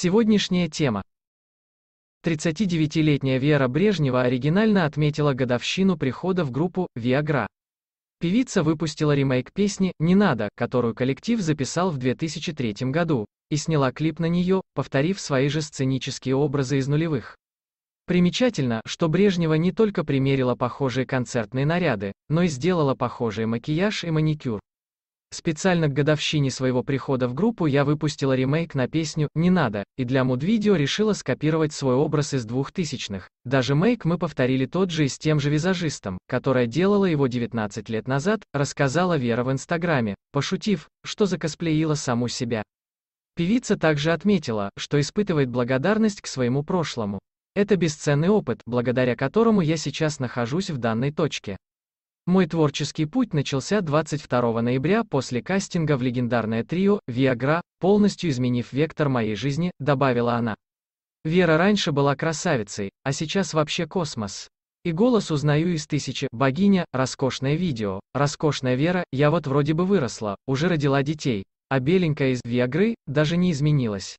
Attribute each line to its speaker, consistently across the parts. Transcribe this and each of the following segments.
Speaker 1: Сегодняшняя тема. 39-летняя Вера Брежнева оригинально отметила годовщину прихода в группу «Виагра». Певица выпустила ремейк песни «Не надо», которую коллектив записал в 2003 году, и сняла клип на нее, повторив свои же сценические образы из нулевых. Примечательно, что Брежнева не только примерила похожие концертные наряды, но и сделала похожий макияж и маникюр. Специально к годовщине своего прихода в группу я выпустила ремейк на песню «Не надо», и для муд-видео решила скопировать свой образ из двухтысячных. Даже мейк мы повторили тот же и с тем же визажистом, которая делала его 19 лет назад, рассказала Вера в Инстаграме, пошутив, что закосплеила саму себя. Певица также отметила, что испытывает благодарность к своему прошлому. Это бесценный опыт, благодаря которому я сейчас нахожусь в данной точке. Мой творческий путь начался 22 ноября после кастинга в легендарное трио «Виагра», полностью изменив вектор моей жизни, добавила она. Вера раньше была красавицей, а сейчас вообще космос. И голос узнаю из тысячи «Богиня», «Роскошное видео», «Роскошная Вера», «Я вот вроде бы выросла, уже родила детей», а беленькая из «Виагры» даже не изменилась.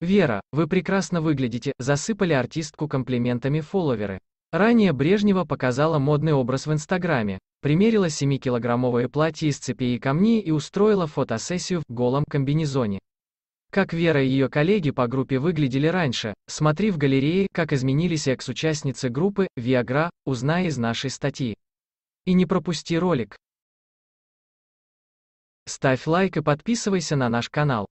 Speaker 1: «Вера, вы прекрасно выглядите», засыпали артистку комплиментами фолловеры. Ранее Брежнева показала модный образ в Инстаграме, примерила 7-килограммовое платье из цепей и камней и устроила фотосессию в голом комбинезоне. Как Вера и ее коллеги по группе выглядели раньше, смотри в галерее, как изменились экс-участницы группы «Виагра», узнай из нашей статьи. И не пропусти ролик. Ставь лайк и подписывайся на наш канал.